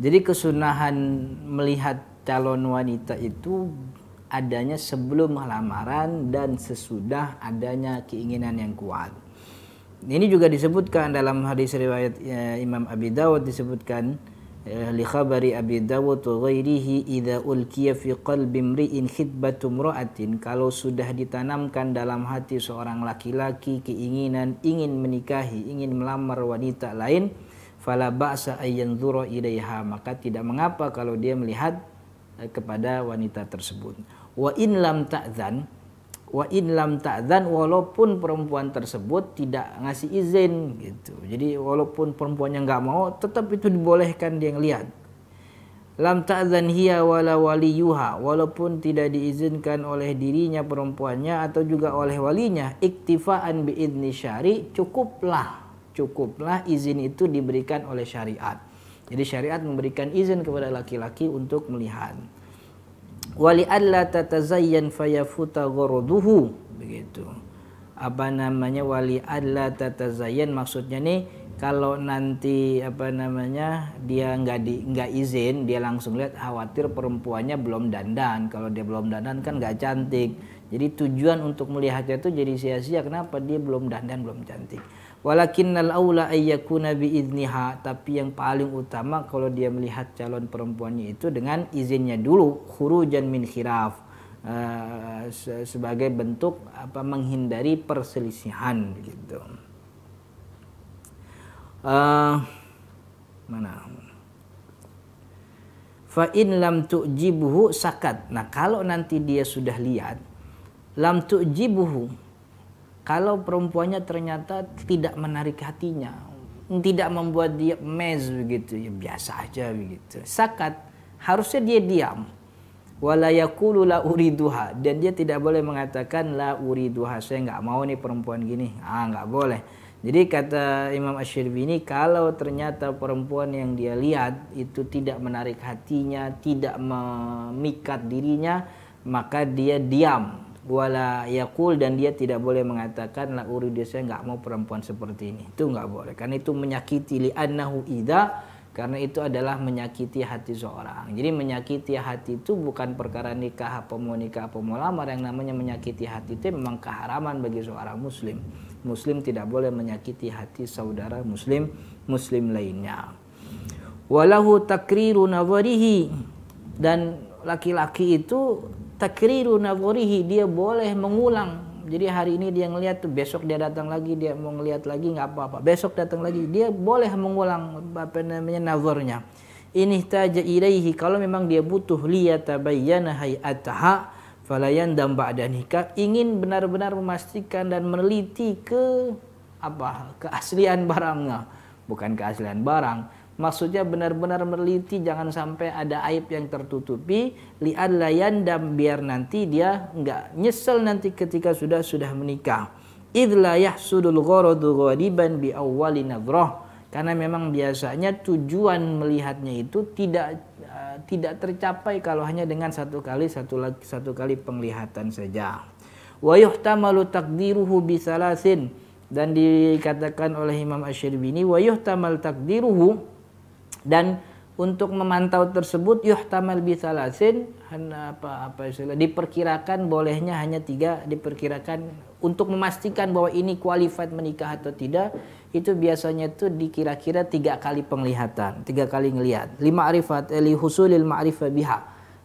Jadi kesunahan melihat calon wanita itu adanya sebelum lamaran dan sesudah adanya keinginan yang kuat. Ini juga disebutkan dalam hadis riwayat ya, Imam Abi Dawud disebutkan ya, li khabari Abi Dawud wa ghairihi idza ulqiya fi qalbi mri'in khitbatu kalau sudah ditanamkan dalam hati seorang laki-laki keinginan ingin menikahi, ingin melamar wanita lain, fala ba'sa ayyanzura ilaiha maka tidak mengapa kalau dia melihat eh, kepada wanita tersebut wa in lam ta'zan wa in lam ta'zan walaupun perempuan tersebut tidak ngasih izin gitu jadi walaupun perempuannya nggak mau tetap itu dibolehkan dia ngelihat lam ta'zan hiya wala waliyuha walaupun tidak diizinkan oleh dirinya perempuannya atau juga oleh walinya iktifaan idni syari cukuplah cukuplah izin itu diberikan oleh syariat. Jadi syariat memberikan izin kepada laki-laki untuk melihat. Wali Allah tatazayyan fayafuta ghoroduhu begitu. Apa namanya wali Allah tatazayyan maksudnya nih kalau nanti apa namanya dia nggak di nggak izin dia langsung lihat khawatir perempuannya belum dandan kalau dia belum dandan kan nggak cantik jadi tujuan untuk melihatnya itu jadi sia-sia kenapa dia belum dandan belum cantik Walakinnal aula ayyakuna biizniha, tapi yang paling utama kalau dia melihat calon perempuannya itu dengan izinnya dulu khurujan min khiraf. uh, sebagai bentuk apa menghindari perselisihan gitu. Uh, mana? Fa in lam tujibuhu sakat. Nah, kalau nanti dia sudah lihat lam tujibuhu kalau perempuannya ternyata tidak menarik hatinya, tidak membuat dia mes begitu, ya biasa aja begitu. Sakat harusnya dia diam. Wala la uriduha dan dia tidak boleh mengatakan la uriduha saya nggak mau nih perempuan gini. Ah nggak boleh. Jadi kata Imam ash shirbini kalau ternyata perempuan yang dia lihat itu tidak menarik hatinya, tidak memikat dirinya, maka dia diam wala yakul dan dia tidak boleh mengatakan la uridu saya nggak mau perempuan seperti ini itu nggak boleh karena itu menyakiti li annahu ida karena itu adalah menyakiti hati seorang jadi menyakiti hati itu bukan perkara nikah apa mau nikah apa mau lamar yang namanya menyakiti hati itu memang keharaman bagi seorang muslim muslim tidak boleh menyakiti hati saudara muslim muslim lainnya walahu takriru nawarihi dan laki-laki itu takriru nadhurihi dia boleh mengulang jadi hari ini dia ngelihat besok dia datang lagi dia mau ngelihat lagi nggak apa-apa besok datang lagi dia boleh mengulang apa namanya nazarnya ini taja ilaihi kalau memang dia butuh lihat, tabayyana hayataha falayan dan ba'da nikah ingin benar-benar memastikan dan meneliti ke apa keaslian barangnya bukan keaslian barang maksudnya benar-benar meliti jangan sampai ada aib yang tertutupi li'an layan dan biar nanti dia nggak nyesel nanti ketika sudah sudah menikah idla yahsudul ghoradu ghadiban bi awali nadhrah karena memang biasanya tujuan melihatnya itu tidak uh, tidak tercapai kalau hanya dengan satu kali satu satu kali penglihatan saja wa yuhtamalu takdiruhu bisalasin dan dikatakan oleh Imam ash shirbini wa yuhtamal takdiruhu dan untuk memantau tersebut yuhtamal salasin apa apa istilah diperkirakan bolehnya hanya tiga diperkirakan untuk memastikan bahwa ini qualified menikah atau tidak itu biasanya itu dikira-kira tiga kali penglihatan tiga kali ngelihat lima arifat eli eh, husulil ma'rifah biha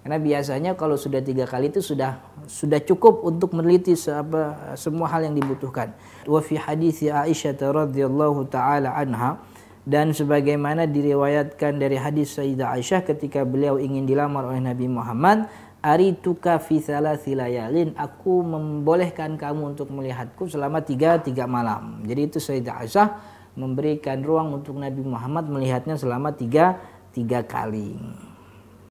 karena biasanya kalau sudah tiga kali itu sudah sudah cukup untuk meneliti apa, semua hal yang dibutuhkan wa fi hadis Aisyah radhiyallahu taala anha dan sebagaimana diriwayatkan dari hadis Sayyidah Aisyah ketika beliau ingin dilamar oleh Nabi Muhammad arituka fi silayalin aku membolehkan kamu untuk melihatku selama tiga tiga malam jadi itu Sayyidah Aisyah memberikan ruang untuk Nabi Muhammad melihatnya selama tiga tiga kali